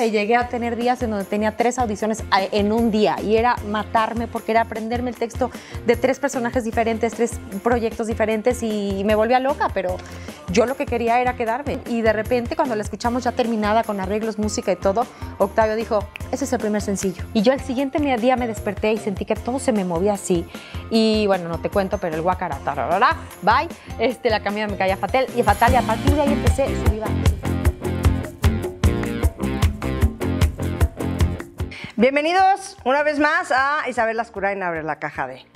Llegué a tener días en donde tenía tres audiciones eh, en un día y era matarme porque era aprenderme el texto de tres personajes diferentes, tres proyectos diferentes y me volvía loca, pero yo lo que quería era quedarme. Y de repente cuando la escuchamos ya terminada con arreglos, música y todo, Octavio dijo, ese es el primer sencillo. Y yo al siguiente día me desperté y sentí que todo se me movía así. Y bueno, no te cuento, pero el guacara, tararara, bye, este, la camina me caía fatal y fatal y a partir de ahí empecé, Bienvenidos una vez más a Isabel Lascura en Abre la Caja de.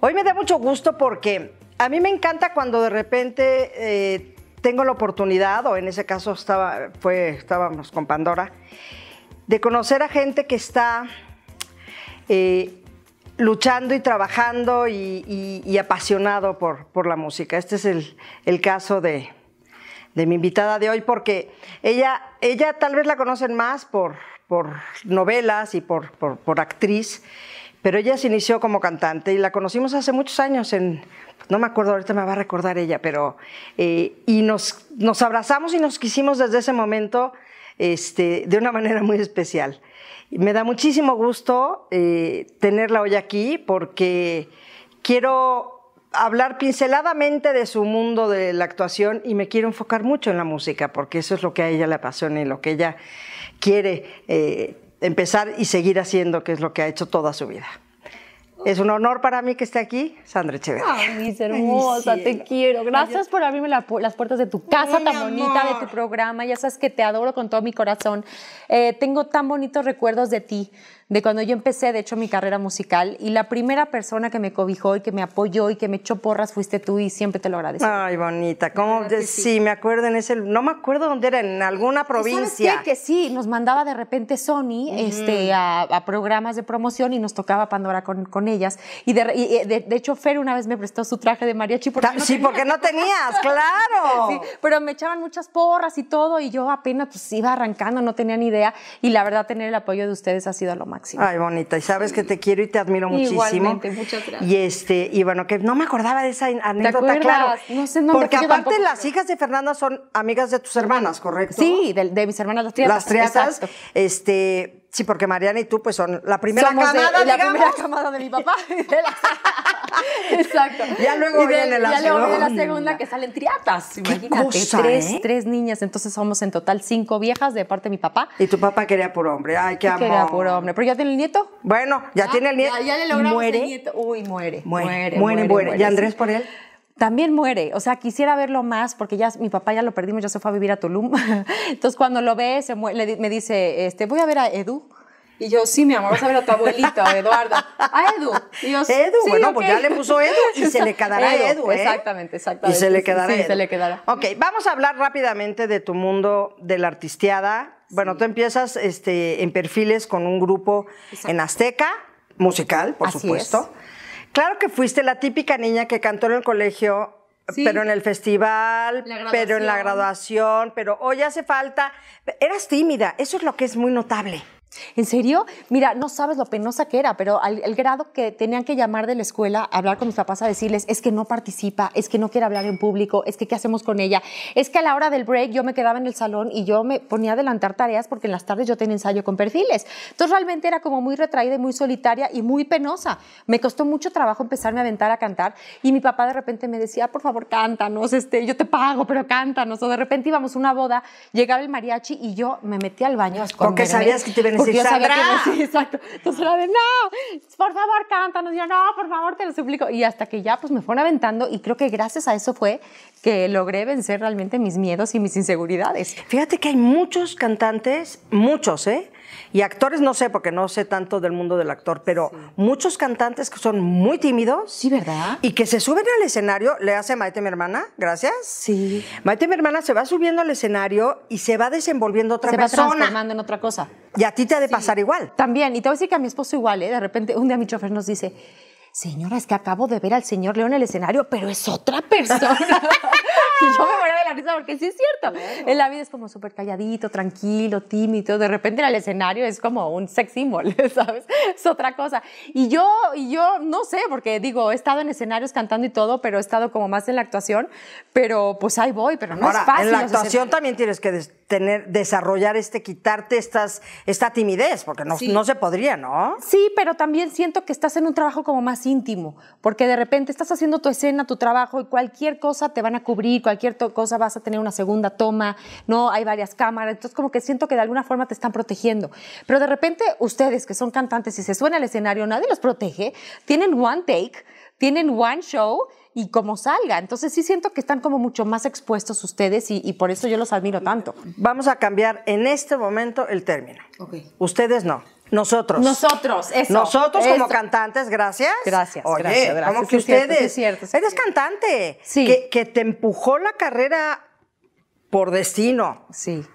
Hoy me da mucho gusto porque a mí me encanta cuando de repente eh, tengo la oportunidad, o en ese caso estaba, fue, estábamos con Pandora, de conocer a gente que está eh, luchando y trabajando y, apasionado por, por, la música. Este es el, caso de, de mi invitada de hoy porque ella, ella tal vez la conocen más por por novelas y por, por, actriz, pero ella se inició como cantante y la conocimos hace muchos años en, no me acuerdo, ahorita me va a recordar ella, pero, eh, y nos, nos abrazamos y nos quisimos desde ese momento este, de una manera muy especial. Y me da muchísimo gusto eh, tenerla hoy aquí porque quiero hablar pinceladamente de su mundo de la actuación y me quiero enfocar mucho en la música, porque eso es lo que a ella le apasiona y lo que ella quiere eh, empezar y seguir haciendo, que es lo que ha hecho toda su vida. Es un honor para mí que esté aquí, Sandra Echeverría. Ay, mis hermosa, te quiero. Gracias por abrirme las puertas de tu casa tan bonita, de tu programa. Ya sabes que te adoro con todo mi corazón. Eh, tengo tan bonitos recuerdos de ti, de cuando yo empecé, de hecho, mi carrera musical. Y la primera persona que me cobijó y que me apoyó y que me echó porras fuiste tú y siempre te lo agradezco. Ay, bonita. ¿Cómo? si sí. me acuerdo en ese... No me acuerdo dónde era, en alguna provincia. Sí, Que sí, nos mandaba de repente Sony este, a, a, programas de promoción y nos tocaba Pandora con, con él ellas. Y eh, de, hecho, Fer una vez me prestó su traje de mariachi. Porque sí, porque no tenías, claro. pero me echaban muchas porras y todo, y yo apenas pues iba arrancando, no tenía ni idea. Y la verdad, tener el apoyo de ustedes ha sido lo máximo. Ay, bonita, y sabes que te quiero y te admiro muchísimo. Igualmente, muchas gracias. Y, este, y bueno, que no me acordaba de esa anécdota, claro. porque aparte las hijas de Fernanda son amigas de tus hermanas, ¿correcto? Sí, de, de mis hermanas las triatas. Las este, Sí, porque Mariana y tú pues son la primera camada, de, la primera camada de mi papá. Exacto. Ya luego y viene la ya luego viene la segunda que salen triatas, imagínate, tres, ¿eh? tres, niñas, entonces somos en total cinco viejas de parte de mi papá. Y tu papá quería por hombre. Ay, qué amor. Quería por hombre, pero ya tiene el nieto. Bueno, ya ah, tiene el nieto. Ya, ya le logramos el nieto. Uy, muere. muere, muere. muere, muere. ¿Y Andrés por él? también muere. O sea, quisiera verlo más porque ya mi papá ya lo perdimos, ya se fue a vivir a Tulum. Entonces, cuando lo ve, se muere, me dice, este, voy a ver a Edu. Y yo, sí, mi amor, vas a ver a tu abuelito a Eduardo, A Edu. Y yo, Edu, bueno, pues ya le puso Edu y se le quedará Edu, Edu ¿eh? Exactamente, exactamente. Y se le quedará sí, Ok, vamos a hablar rápidamente de tu mundo de la artisteada. Bueno, tú empiezas este, en perfiles con un grupo en Azteca, musical, por Así supuesto. Es. Claro que fuiste la típica niña que cantó en el colegio, pero en el festival, pero en la graduación, pero hoy hace falta. Eras tímida, eso es lo que es muy notable. ¿En serio? Mira, no sabes lo penosa que era, pero el grado que tenían que llamar de la escuela, hablar con mis papás, a decirles, es que no participa, es que no quiere hablar en público, es que qué hacemos con ella. Es que a la hora del break yo me quedaba en el salón y yo me ponía a adelantar tareas porque en las tardes yo tenía ensayo con perfiles. Entonces realmente era como muy retraída y muy solitaria y muy penosa. Me costó mucho trabajo empezarme a aventar a cantar y mi papá de repente me decía, por favor, cántanos, este, yo te pago, pero cántanos. O de repente íbamos a una boda, llegaba el mariachi y yo me metía al baño a Porque sabías que te sí, exacto. Entonces la de, no, por favor, cántanos. yo, no, por favor, te lo suplico. Y hasta que ya pues me fueron aventando y creo que gracias a eso fue que logré vencer realmente mis miedos y mis inseguridades. Fíjate que hay muchos cantantes, muchos, ¿eh? Y actores no sé, porque no sé tanto del mundo del actor, pero muchos cantantes que son muy tímidos. Sí, ¿verdad? Y que se suben al escenario, le hace Maite mi hermana, gracias. Sí. Maite mi hermana se va subiendo al escenario y se va desenvolviendo otra persona. Se va transformando en otra cosa. Y a ti te ha de pasar igual. También, y te voy a decir que a mi esposo igual, ¿eh? De repente un día mi chofer nos dice, señora, es que acabo de ver al señor León en el escenario, pero es otra persona. y yo me moría de la risa porque sí es cierto. En la vida es como súper calladito, tranquilo, tímido. De repente en el escenario es como un sex ¿sabes? Es otra cosa. Y yo, y yo no sé, porque digo, he estado en escenarios cantando y todo, pero he estado como más en la actuación, pero pues ahí voy, pero no es fácil. En la actuación también tienes que tener, desarrollar este, quitarte estas, esta timidez, porque no, no se podría, ¿no? Sí, pero también siento que estás en un trabajo como más íntimo, porque de repente estás haciendo tu escena, tu trabajo y cualquier cosa te van a cubrir, cualquier cosa vas a tener una segunda toma, no hay varias cámaras, entonces como que siento que de alguna forma te están protegiendo. Pero de repente ustedes que son cantantes y se suena el escenario, nadie los protege, tienen one take, tienen one show y como salga. Entonces sí siento que están como mucho más expuestos ustedes y, por eso yo los admiro tanto. Vamos a cambiar en este momento el término. Ustedes no. Nosotros. Nosotros, eso. Nosotros como cantantes, gracias. Gracias. gracias, como que ustedes. cierto, eres cantante. Sí. Que, que, te empujó la carrera por destino. Sí.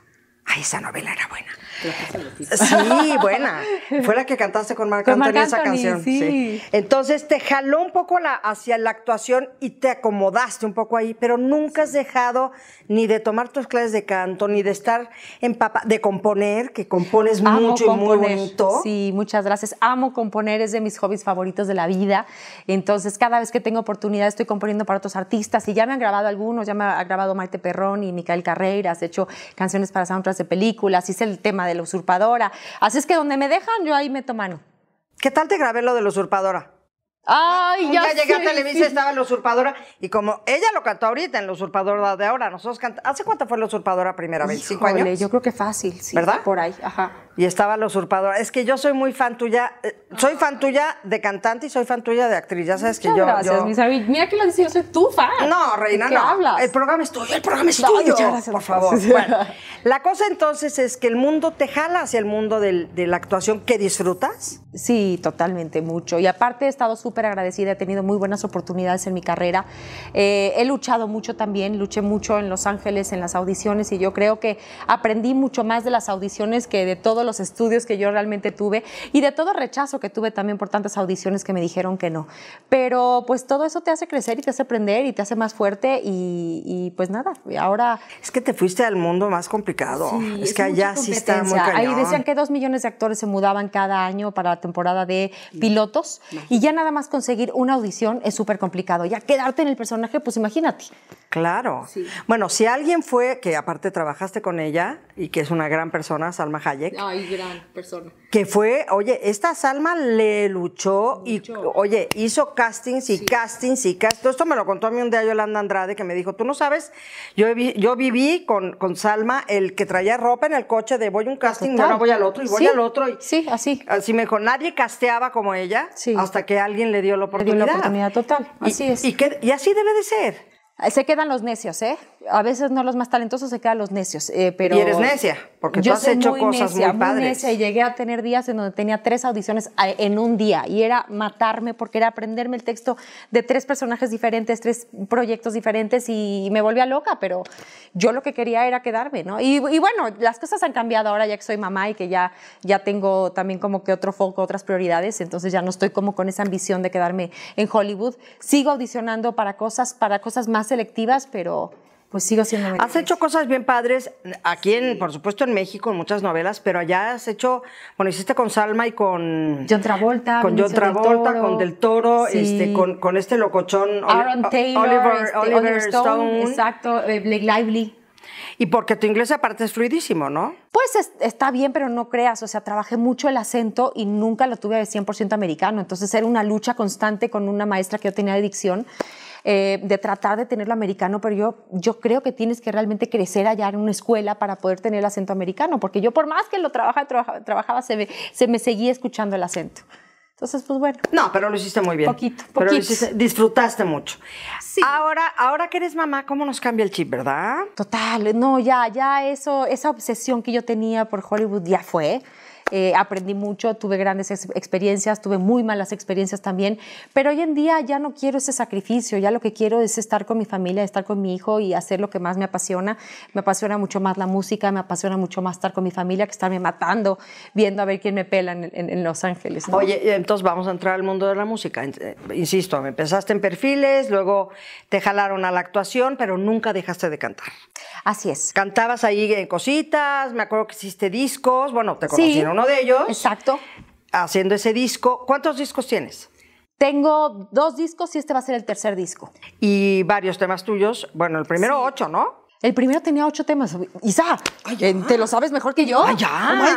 Ay, esa novela era buena. Sí, buena. Fue la que cantaste con Marc Anthony, esa canción. Sí. Entonces te jaló un poco la, hacia la actuación y te acomodaste un poco ahí, pero nunca has dejado ni de tomar tus clases de canto, ni de estar en papá, de componer, que compones mucho y muy bonito. Sí, muchas gracias. Amo componer, es de mis hobbies favoritos de la vida. Entonces, cada vez que tengo oportunidad estoy componiendo para otros artistas y ya me han grabado algunos, ya me ha grabado Marte Perrón y Micael Carreras, has hecho canciones para soundtracks de películas, hice el tema de de la usurpadora. Así es que donde me dejan, yo ahí me mano. ¿Qué tal te grabé lo de la usurpadora? Ay, ya, llegué a Televisa, estaba La Usurpadora, y como ella lo cantó ahorita en La Usurpadora de ahora, nosotros cantamos. ¿Hace cuánto fue La Usurpadora primera vez? ¿Cinco años? Yo creo que fácil, sí. ¿Verdad? Por ahí, ajá. Y estaba La Usurpadora. Es que yo soy muy fan tuya, eh, soy fan ah. tuya de cantante y soy fan tuya de actriz. Ya sabes que yo. Gracias, Mira que lo dice, yo soy tu fan. No, Reina, no. hablas? El programa es tuyo, el programa es tuyo. Gracias, por favor. bueno, la cosa entonces es que el mundo te jala hacia el mundo de la actuación que disfrutas. Sí, totalmente, mucho. Y aparte he estado súper agradecida, he tenido muy buenas oportunidades en mi carrera. Eh, he luchado mucho también, luché mucho en Los Ángeles, en las audiciones, y yo creo que aprendí mucho más de las audiciones que de todos los estudios que yo realmente tuve y de todo rechazo que tuve también por tantas audiciones que me dijeron que no. Pero pues todo eso te hace crecer y te hace aprender y te hace más fuerte y, pues nada, ahora... Es que te fuiste al mundo más complicado. es, que allá sí está muy cañón. Ahí decían que dos millones de actores se mudaban cada año para la temporada de pilotos y ya nada más conseguir una audición es súper complicado. Ya quedarte en el personaje, pues imagínate. Claro. Bueno, si alguien fue, que aparte trabajaste con ella y que es una gran persona, Salma Hayek. Ay, gran persona. Que fue, oye, esta Salma le luchó, y, oye, hizo castings y castings y castings. Esto me lo contó a mí un día Yolanda Andrade que me dijo, tú no sabes, yo, yo viví con, Salma el que traía ropa en el coche de voy a un pues casting, ahora voy al otro y voy al otro. Y, sí, así. Así me dijo, nadie casteaba como ella hasta que alguien le dio la oportunidad. Le dio la oportunidad total, así es. y así debe de ser. Se quedan los necios, ¿eh? a veces no los más talentosos, se quedan los necios. Eh, pero y eres necia, porque yo tú has hecho muy cosas necia, muy padres. Muy necia y llegué a tener días en donde tenía tres audiciones en un día y era matarme porque era aprenderme el texto de tres personajes diferentes, tres proyectos diferentes y me volvía loca, pero yo lo que quería era quedarme, ¿no? Y, bueno, las cosas han cambiado ahora ya que soy mamá y que ya, ya tengo también como que otro foco, otras prioridades, entonces ya no estoy como con esa ambición de quedarme en Hollywood. Sigo audicionando para cosas, para cosas más selectivas, pero pues sigo siendo Has hecho cosas bien padres aquí, por supuesto, en México, en muchas novelas, pero allá has hecho, bueno, hiciste con Salma y con... John Travolta. Con John Travolta, con Del Toro, este, con, este locochón. Aaron Taylor, Oliver, este, Stone, Exacto, eh, Blake Lively. Y porque tu inglés aparte es fluidísimo, ¿no? Pues está bien, pero no creas, o sea, trabajé mucho el acento y nunca lo tuve de 100% americano, entonces era una lucha constante con una maestra que yo tenía de dicción eh, de tratar de tenerlo americano, pero yo, yo creo que tienes que realmente crecer allá en una escuela para poder tener el acento americano, porque yo por más que lo trabajaba trabajaba, se me, se me seguía escuchando el acento. Entonces, pues bueno. No, pero lo hiciste muy bien. Poquito, poquito. Pero disfrutaste mucho. Sí. Ahora, ahora que eres mamá, ¿cómo nos cambia el chip, verdad? Total, no, ya, ya eso, esa obsesión que yo tenía por Hollywood ya fue. Eh, aprendí mucho, tuve grandes experiencias, tuve muy malas experiencias también, pero hoy en día ya no quiero ese sacrificio, ya lo que quiero es estar con mi familia, estar con mi hijo y hacer lo que más me apasiona. Me apasiona mucho más la música, me apasiona mucho más estar con mi familia que estarme matando viendo a ver quién me pela en, Los Ángeles. Oye, entonces vamos a entrar al mundo de la música. Eh, insisto, empezaste en perfiles, luego te jalaron a la actuación, pero nunca dejaste de cantar. Así es. Cantabas ahí en cositas, me acuerdo que hiciste discos, bueno, te conocieron de ellos. Exacto. Haciendo ese disco. ¿Cuántos discos tienes? Tengo dos discos y este va a ser el tercer disco. Y varios temas tuyos. Bueno, el primero ocho, ¿no? El primero tenía ocho temas. Isa, ¿te lo sabes mejor que yo? ¡Allá!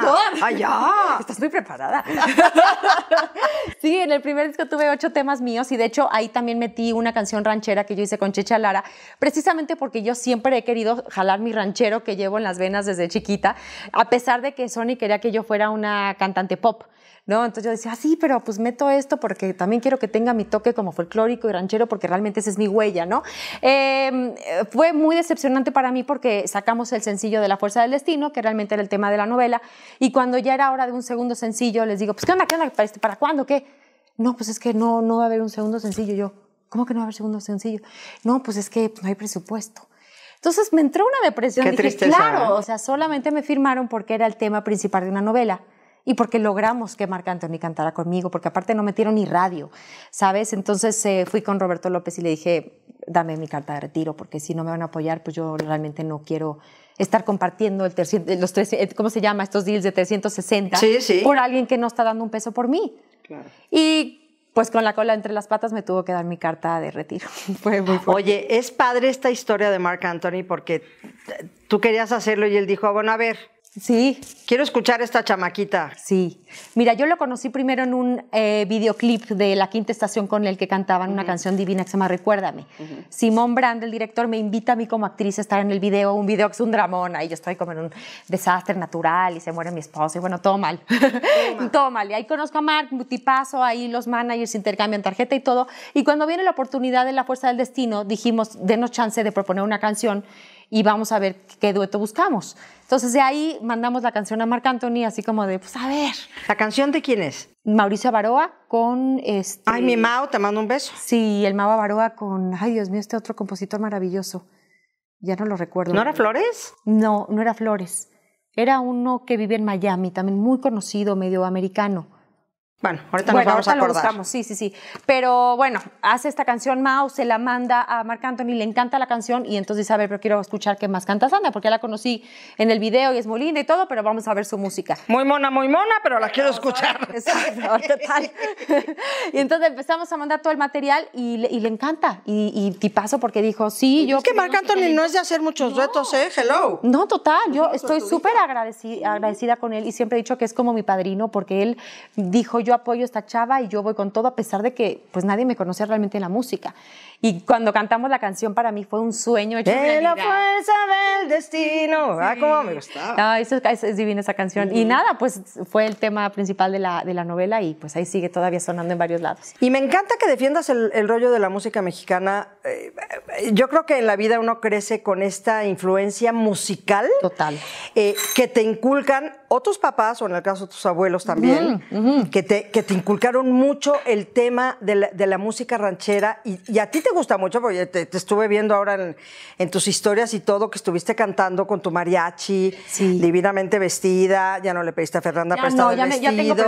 Oh my ¡Allá! Estás muy preparada. sí, en el primer disco tuve ocho temas míos y de hecho ahí también metí una canción ranchera que yo hice con Checha Lara, precisamente porque yo siempre he querido jalar mi ranchero que llevo en las venas desde chiquita, a pesar de que Sony quería que yo fuera una cantante pop. Entonces yo decía, ah, sí, pero pues meto esto porque también quiero que tenga mi toque como folclórico y ranchero porque realmente esa es mi huella, ¿no? Em, fue muy decepcionante para mí porque sacamos el sencillo de La Fuerza del Destino, que realmente era el tema de la novela, y cuando ya era hora de un segundo sencillo, les digo, pues, ¿qué onda? ¿Qué onda? Este, ¿Para, cuándo? ¿Qué? No, pues es que no, no va a haber un segundo sencillo. Yo, ¿cómo que no va a haber segundo sencillo? No, pues es que no hay presupuesto. Entonces me entró una depresión. Qué Dije, tristeza, claro, ¿eh? o sea, solamente me firmaron porque era el tema principal de una novela y porque logramos que Marc Anthony cantara conmigo, porque aparte no metieron ni radio, ¿sabes? Entonces eh, fui con Roberto López y le dije, dame mi carta de retiro, porque si no me van a apoyar, pues yo realmente no quiero estar compartiendo el eh, los tres, eh, ¿cómo se llama? Estos deals de 360 por alguien que no está dando un peso por mí. Y pues con la cola entre las patas me tuvo que dar mi carta de retiro. Oye, es padre esta historia de Marc Anthony porque tú querías hacerlo y él dijo, bueno, a ver, Sí. Quiero escuchar esta chamaquita. Sí. Mira, yo lo conocí primero en un eh, videoclip de La Quinta Estación con el que cantaban una canción divina que se llama Recuérdame. Simón Brand, el director, me invita a mí como actriz a estar en el video, un video que es un dramón, ahí yo estoy como en un desastre natural y se muere mi esposo y bueno, todo mal. todo mal. Y ahí conozco a Mark, multipaso, ahí los managers intercambian tarjeta y todo. Y cuando viene la oportunidad de La Fuerza del Destino, dijimos, denos chance de proponer una canción y vamos a ver qué dueto buscamos. Entonces de ahí mandamos la canción a Marc Anthony, así como de, pues a ver. ¿La canción de quién es? Mauricio Avaroa con este, Ay, mi Mao, te mando un beso. Sí, el Mao Avaroa con, ay Dios mío, este otro compositor maravilloso. Ya no lo recuerdo. ¿No era Flores? No, no era Flores. Era uno que vive en Miami, también muy conocido, medio americano. Bueno, ahorita nos vamos a acordar. sí, sí, sí. Pero bueno, hace esta canción Mao, se la manda a Marc Anthony, le encanta la canción y entonces dice, a ver, pero quiero escuchar qué más canta Sandra, porque la conocí en el video y es muy linda y todo, pero vamos a ver su música. Muy mona, muy mona, pero la quiero escuchar. Exacto, total. y entonces empezamos a mandar todo el material y le, y le encanta. Y, y, tipazo porque dijo, sí, yo... Es que Marc Anthony no es de hacer muchos retos, ¿eh? Hello. No, total, yo estoy súper agradecida, agradecida con él y siempre he dicho que es como mi padrino porque él dijo, yo apoyo esta chava y yo voy con todo, a pesar de que pues nadie me conocía realmente en la música. Y cuando cantamos la canción, para mí fue un sueño hecho de la fuerza del destino. Ah, cómo me gustaba. eso, es, divina esa canción. Y nada, pues fue el tema principal de la, de la novela y pues ahí sigue todavía sonando en varios lados. Y me encanta que defiendas el, rollo de la música mexicana. Eh, yo creo que en la vida uno crece con esta influencia musical. Total. Eh, que te inculcan otros papás, o en el caso de tus abuelos también, que te que, te inculcaron mucho el tema de la, música ranchera y, a ti te gusta mucho porque te, estuve viendo ahora en, tus historias y todo que estuviste cantando con tu mariachi, divinamente vestida, ya no le pediste a Fernanda ya prestado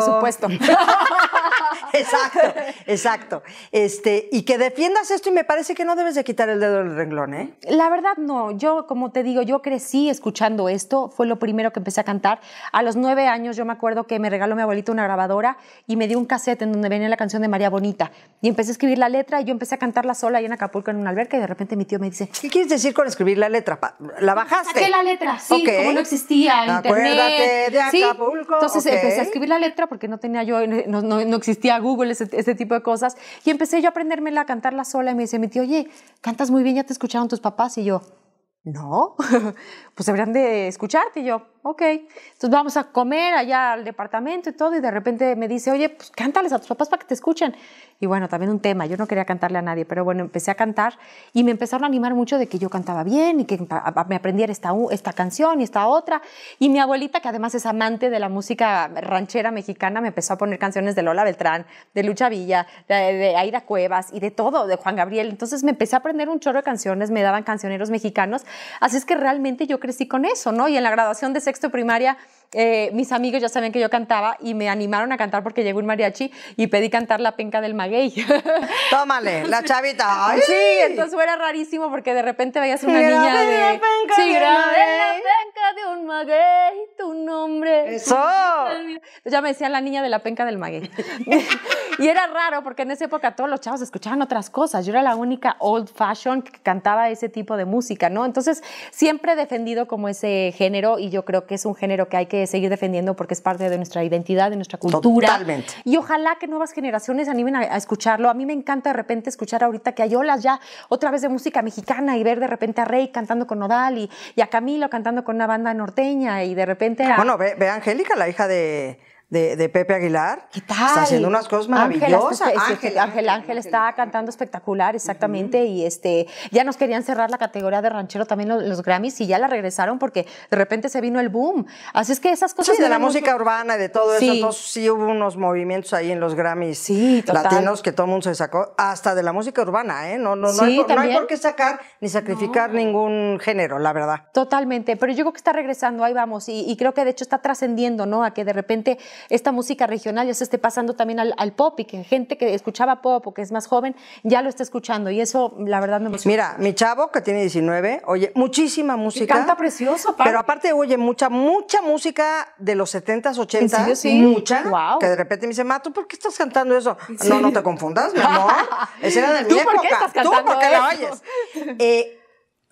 no, vestido. exacto, exacto. Este, y que defiendas esto y me parece que no debes de quitar el dedo del renglón, ¿eh? La verdad no, yo como te digo, yo crecí escuchando esto, fue lo primero que empecé a cantar. A los nueve años yo me acuerdo que me regaló mi abuelita una grabadora y me dio un cassette en donde venía la canción de María Bonita y empecé a escribir la letra y yo empecé a cantarla sola ahí en Acapulco en una alberca y de repente mi tío me dice, ¿qué quieres decir con escribir la letra? ¿La bajaste? Saqué la letra, sí, como no existía Acuérdate de Acapulco. Entonces empecé a escribir la letra porque no tenía yo, no, existía Google, ese, este tipo de cosas. Y empecé yo a aprendérmela, a cantarla sola. Y me dice mi tío, oye, cantas muy bien, ya te escucharon tus papás. Y yo, no, pues deberían de escucharte. Y yo, ok. Entonces vamos a comer allá al departamento y todo, y de repente me dice, oye, pues cántales a tus papás para que te escuchen. Y bueno, también un tema, yo no quería cantarle a nadie, pero bueno, empecé a cantar y me empezaron a animar mucho de que yo cantaba bien y que me aprendiera esta, esta canción y esta otra. Y mi abuelita, que además es amante de la música ranchera mexicana, me empezó a poner canciones de Lola Beltrán, de Lucha Villa, de, de Aira Cuevas y de todo, de Juan Gabriel. Entonces me empecé a aprender un chorro de canciones, me daban cancioneros mexicanos. Así es que realmente yo crecí con eso, ¿no? Y en la graduación de ese texto primaria eh, mis amigos ya sabían que yo cantaba y me animaron a cantar porque llegó un mariachi y pedí cantar La penca del maguey. Tómale, la chavita. Sí, entonces fuera rarísimo porque de repente veías una niña de... La penca sí, de la penca de un maguey, tu nombre. ¡Eso! Ya me decían la niña de la penca del maguey. y era raro porque en esa época todos los chavos escuchaban otras cosas. Yo era la única old fashion que cantaba ese tipo de música, ¿no? Entonces siempre he defendido como ese género y yo creo que es un género que hay que seguir defendiendo porque es parte de nuestra identidad, de nuestra cultura. Totalmente. Y ojalá que nuevas generaciones animen a, escucharlo. A mí me encanta de repente escuchar ahorita que hay olas ya otra vez de música mexicana y ver de repente a Rey cantando con Nodal y, a Camilo cantando con una banda norteña y de repente a... Bueno, ve, ve a Angélica, la hija de de, Pepe Aguilar. ¿Qué tal? Está haciendo unas cosas maravillosas. Este, este Ángel, Ángel, está cantando espectacular, exactamente. Y este, ya nos querían cerrar la categoría de ranchero también los, Grammys y ya la regresaron porque de repente se vino el boom. Así es que esas cosas. Sí, de la música urbana y de todo eso. sí hubo unos movimientos ahí en los Grammys sí, latinos que todo mundo se sacó, hasta de la música urbana, ¿eh? No, no, no, hay, por, no hay, por qué sacar ni sacrificar ningún género, la verdad. Totalmente, pero yo creo que está regresando, ahí vamos. Y, y creo que de hecho está trascendiendo, ¿no? A que de repente esta música regional ya se esté pasando también al, pop y que gente que escuchaba pop o que es más joven ya lo está escuchando. Y eso, la verdad, me emociona. Mira, mi chavo que tiene 19, oye muchísima música. canta precioso, Pero aparte oye mucha, mucha música de los 70s, 80s. Sí? Mucha. Que de repente me dice, Mato, ¿por qué estás cantando eso? No, no te confundas, mi Esa era de mi Por qué la oyes? Eh,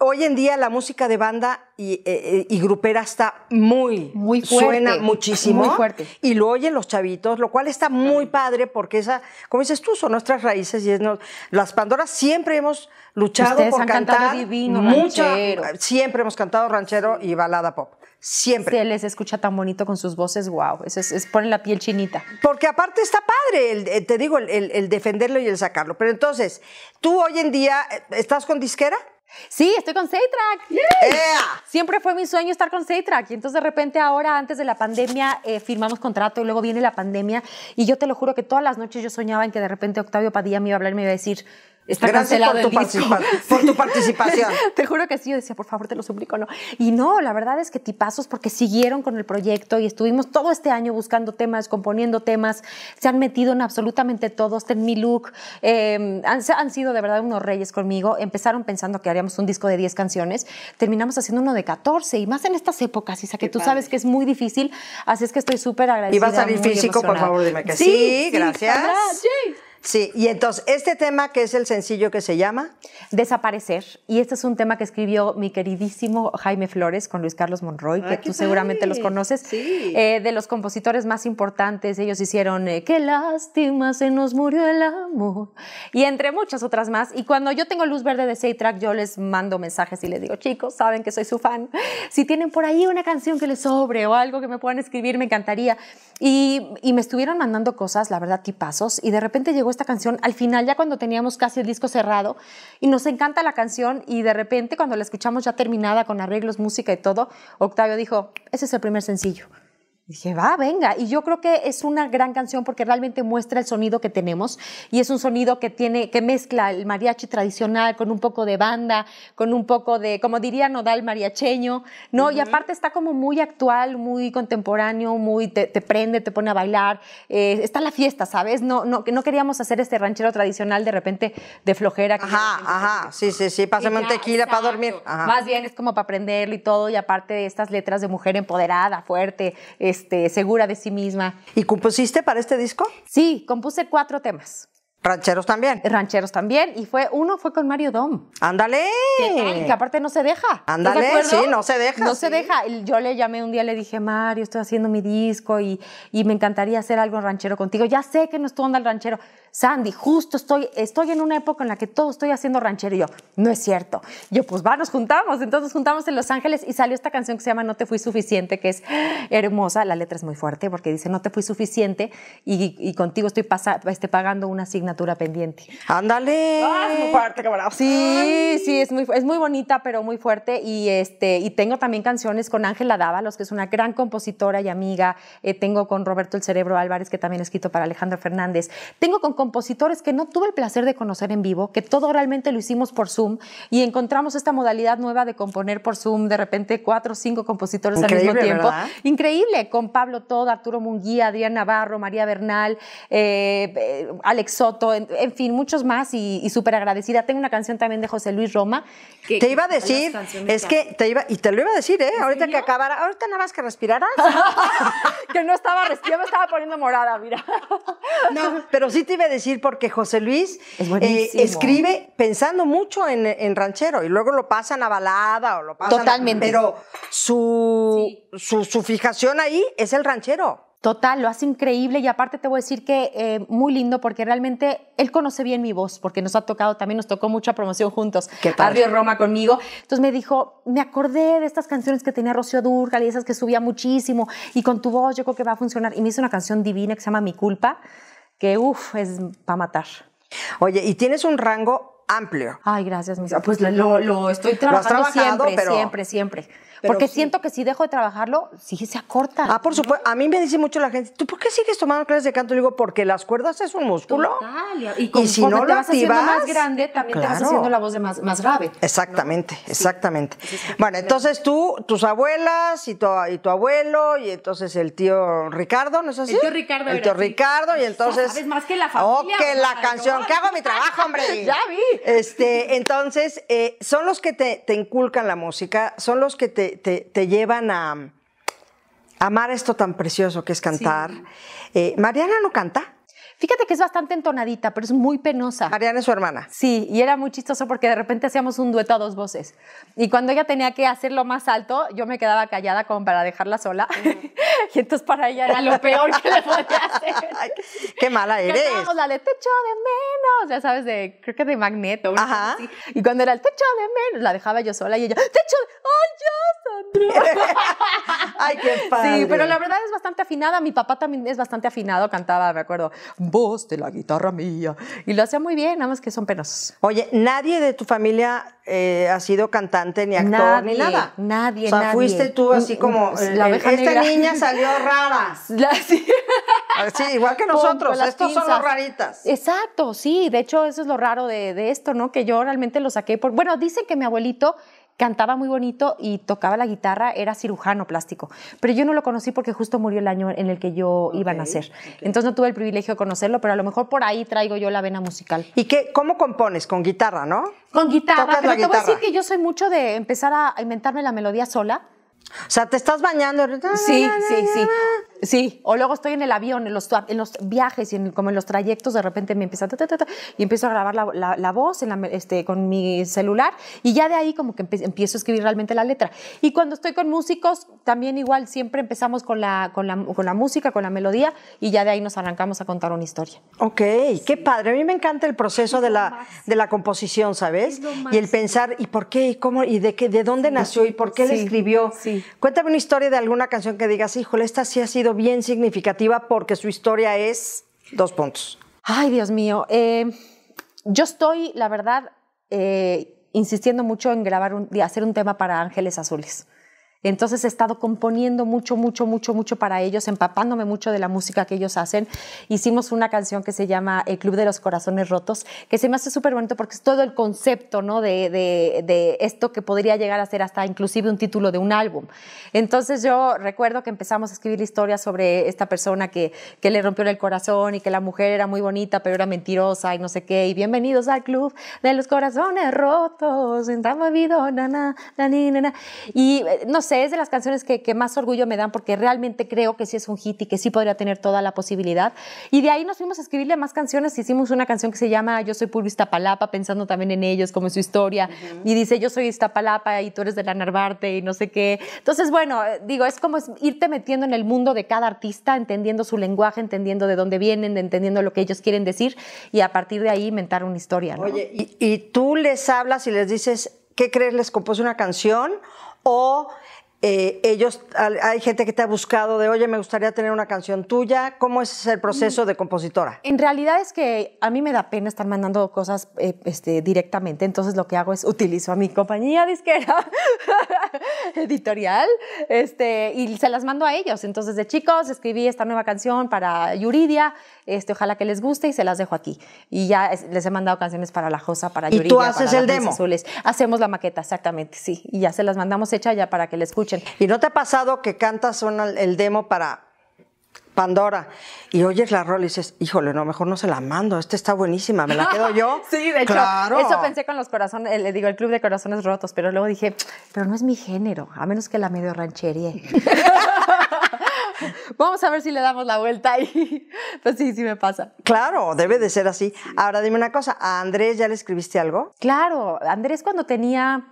hoy en día la música de banda y, eh, eh, grupera está muy, muy fuerte, suena muchísimo. fuerte. Y lo oyen los chavitos, lo cual está muy padre porque esa, como dices tú, son nuestras raíces y es las Pandoras siempre hemos luchado por cantar divino, mucho, siempre hemos cantado ranchero y balada pop. Siempre. Se les escucha tan bonito con sus voces, wow, es, es, ponen la piel chinita. Porque aparte está padre, eh, te digo, el defenderlo y el sacarlo. Pero entonces, tú hoy en día, ¿estás con disquera? Sí, estoy con Seitrack. Siempre fue mi sueño estar con Seitrack Y entonces de repente ahora, antes de la pandemia, eh, firmamos contrato y luego viene la pandemia. Y yo te lo juro que todas las noches yo soñaba en que de repente Octavio Padilla me iba a hablar y me iba a decir, Gracias por tu, participación. te juro que sí, yo decía, por favor, te lo suplico, no. Y no, la verdad es que tipazos porque siguieron con el proyecto y estuvimos todo este año buscando temas, componiendo temas, se han metido en absolutamente todos, en mi look, em, han, sido de verdad unos reyes conmigo. Empezaron pensando que haríamos un disco de 10 canciones, terminamos haciendo uno de 14 y más en estas épocas, Isa, que tú sabes que es muy difícil, así es que estoy súper agradecida. Y vas a salir físico, por favor, dime que sí. sí gracias. Sí, y entonces este tema que es el sencillo que se llama Desaparecer, y este es un tema que escribió mi queridísimo Jaime Flores con Luis Carlos Monroy, ah, que tú seguramente los conoces, eh, de los compositores más importantes, ellos hicieron eh, Qué lástima, se nos murió el amor, y entre muchas otras más, y cuando yo tengo luz verde de Say yo les mando mensajes y les digo, chicos, saben que soy su fan, si tienen por ahí una canción que les sobre o algo que me puedan escribir, me encantaría, y, y me estuvieron mandando cosas, la verdad, tipazos, y de repente llegó esta canción al final, ya cuando teníamos casi el disco cerrado, y nos encanta la canción, y de repente cuando la escuchamos ya terminada con arreglos, música y todo, Octavio dijo, ese es el primer sencillo. Dije, va, venga. Y yo creo que es una gran canción porque realmente muestra el sonido que tenemos y es un sonido que tiene, que mezcla el mariachi tradicional con un poco de banda, con un poco de, como diría Nodal mariacheño, ¿no? Y aparte está como muy actual, muy contemporáneo, muy, te, prende, te pone a bailar. Eh, está la fiesta, ¿sabes? No, no, no queríamos hacer este ranchero tradicional de repente de flojera. ajá, ajá. Sí, sí, sí. Pásame un tequila para dormir. Más bien es como para aprenderlo y todo. Y aparte de estas letras de mujer empoderada, fuerte, este, segura de sí misma. ¿Y compusiste para este disco? Sí, compuse cuatro temas. Rancheros también. Eh, rancheros también. Y fue uno fue con Mario Dom. Ándale. Que, aparte no se deja. Ándale, sí, no se deja. No se deja. Yo le llamé un día, le dije, Mario, estoy haciendo mi disco y, me encantaría hacer algo ranchero contigo. Ya sé que no es tu onda el ranchero. Sandy, justo estoy, estoy en una época en la que todo estoy haciendo ranchero. Y yo, no es cierto. yo, pues va, nos juntamos. Entonces juntamos en Los Ángeles y salió esta canción que se llama No te fui suficiente, que es hermosa. La letra es muy fuerte porque dice, no te fui suficiente y, contigo estoy este, pagando una asigna pendiente. ¡Ándale! Ah, es muy Sí, sí, es muy, es muy bonita, pero muy fuerte. Y, este, y tengo también canciones con Ángela Dávalos, que es una gran compositora y amiga. Eh, tengo con Roberto El Cerebro Álvarez, que también he escrito para Alejandro Fernández. Tengo con compositores que no tuve el placer de conocer en vivo, que todo realmente lo hicimos por Zoom y encontramos esta modalidad nueva de componer por Zoom, de repente cuatro o cinco compositores al mismo tiempo. Increíble, con Pablo Todd, Arturo Munguía, Adrián Navarro, María Bernal, eh, eh, Alex Soto en, fin, muchos más y, súper agradecida. Tengo una canción también de José Luis Roma. Que, te iba a decir, es que te iba, y te lo iba a decir, ¿eh? Ahorita que acabara, ahorita nada más que respiraras. que no estaba, yo me estaba poniendo morada, mira. no, pero sí te iba a decir porque José Luis eh, escribe pensando mucho en, ranchero y luego lo pasan a balada o lo pasan Totalmente. pero su, su, su fijación ahí es el ranchero. Total, lo hace increíble y aparte te voy a decir que eh, muy lindo porque realmente él conoce bien mi voz porque nos ha tocado, también nos tocó mucha promoción juntos. que padre. Roma conmigo. Entonces me dijo, me acordé de estas canciones que tenía Rocío Durcal y esas que subía muchísimo y con tu voz yo creo que va a funcionar. Y me hizo una canción divina que se llama Mi Culpa, que uff, es para matar. Oye, y tienes un rango amplio. Ay, gracias, mis... Pues lo, lo estoy trabajando siempre, siempre, siempre. Porque siento que si dejo de trabajarlo, sí se acorta. Ah, por supuesto. A mí me dice mucho la gente, ¿tú por qué sigues tomando clases de canto? Le digo, porque las cuerdas es un músculo. y, si no lo vas activas, más grande, también te vas haciendo la voz de más, más grave. Exactamente, exactamente. Bueno, entonces tú, tus abuelas y tu, y tu abuelo, y entonces el tío Ricardo, ¿no es así? El tío Ricardo. El tío Ricardo, y entonces... ¿Sabes más que la familia. Oh, que la canción, que hago mi trabajo, hombre. ya vi. Este, entonces, eh, son los que te, te inculcan la música, son los que te te, llevan a amar esto tan precioso que es cantar. Eh, Mariana no canta. Fíjate que es bastante entonadita, pero es muy penosa. Ariana es su hermana. Sí, y era muy chistoso porque de repente hacíamos un dueto a dos voces. Y cuando ella tenía que hacerlo más alto, yo me quedaba callada como para dejarla sola. y entonces para ella era lo peor que le podía hacer. ¡Qué mala eres! Cantábamos la de techo de menos, ya sabes, de, creo que de Magneto. Ajá. Y cuando era el techo de menos, la dejaba yo sola y ella, techo de... ¡Ay, ¡Ay, qué padre! Sí, pero la verdad es bastante afinada. Mi papá también es bastante afinado, cantaba, me acuerdo voz de la guitarra mía. Y lo hacía muy bien, nada más que son penosos. Oye, nadie de tu familia eh, ha sido cantante ni actor ni nada. Nadie, O sea, fuiste tú así como eh, la eh, esta niña salió rara. Ah, sí. igual que nosotros, estos son los raritas. Exacto, sí, de hecho eso es lo raro de, de esto, ¿no? Que yo realmente lo saqué por bueno, dicen que mi abuelito cantaba muy bonito y tocaba la guitarra, era cirujano plástico. Pero yo no lo conocí porque justo murió el año en el que yo iba a nacer. Entonces no tuve el privilegio de conocerlo, pero a lo mejor por ahí traigo yo la vena musical. ¿Y qué, cómo compones? ¿Con guitarra, no? Con guitarra, pero te voy a decir que yo soy mucho de empezar a inventarme la melodía sola. O sea, te estás bañando. Sí, sí, sí. Sí, o luego estoy en el avión, en los, en los viajes y en, como en los trayectos, de repente me empieza y empiezo a grabar la, voz en este, con mi celular y ya de ahí como que empiezo a escribir realmente la letra. Y cuando estoy con músicos, también igual siempre empezamos con la, con la, con la música, con la melodía y ya de ahí nos arrancamos a contar una historia. Ok, qué padre. A mí me encanta el proceso de la, de la composición, ¿sabes? Y el pensar, ¿y por qué? ¿Y cómo? ¿Y de, qué, de dónde nació? ¿Y por qué la le escribió? Cuéntame una historia de alguna canción que digas, híjole, esta sí ha sido bien significativa porque su historia es dos puntos. Ay, Dios mío. Eh, yo estoy, la verdad, eh, insistiendo mucho en grabar un, hacer un tema para Ángeles Azules. Entonces he estado componiendo mucho, mucho, mucho, mucho para ellos, empapándome mucho de la música que ellos hacen. Hicimos una canción que se llama El eh, Club de los Corazones Rotos, que se me hace súper bonito porque es todo el concepto ¿no? de, esto que podría llegar a ser hasta inclusive un título de un álbum. Entonces yo recuerdo que empezamos a escribir historias sobre esta persona que, le rompió el corazón y que la mujer era muy bonita, pero era mentirosa y no sé qué. Y bienvenidos al Club de los Corazones Rotos. Y no sé, es de las canciones que, que, más orgullo me dan porque realmente creo que sí es un hit y que sí podría tener toda la posibilidad. Y de ahí nos fuimos a escribirle más canciones. Hicimos una canción que se llama Yo soy puro palapa pensando también en ellos, como en su historia. Y dice, yo soy Iztapalapa y tú eres de la Narvarte y no sé qué. Entonces, bueno, eh, digo, es como irte metiendo en el mundo de cada artista, entendiendo su lenguaje, entendiendo de dónde vienen, entendiendo lo que ellos quieren decir y a partir de ahí inventar una historia. Oye, y, tú les hablas y les dices, ¿qué crees? ¿Les compuso una canción? o eh, ellos, hay gente que te ha buscado de, oye, me gustaría tener una canción tuya. ¿Cómo es el proceso mm. de compositora? En realidad es que a mí me da pena estar mandando cosas eh, este, directamente, entonces lo que hago es utilizo a mi compañía disquera editorial este, y se las mando a ellos. Entonces, de chicos, escribí esta nueva canción para Yuridia, este, ojalá que les guste y se las dejo aquí. Y ya les he mandado canciones para La Josa, para Yuri. ¿Y tú haces para el demo? Azules. Hacemos la maqueta, exactamente, sí. Y ya se las mandamos hecha ya para que la escuchen. ¿Y no te ha pasado que cantas el demo para Pandora y oyes la rola y dices, híjole, no, mejor no se la mando, esta está buenísima, me la quedo yo. sí, de hecho, eso pensé con los corazones, eh, le digo, el club de corazones rotos, pero luego dije, pero no es mi género, a menos que la medio ranchería. vamos a ver si le damos la vuelta y pues sí, sí me pasa. Claro, debe de ser así. Ahora dime una cosa, ¿a Andrés ya le escribiste algo? Claro, Andrés cuando tenía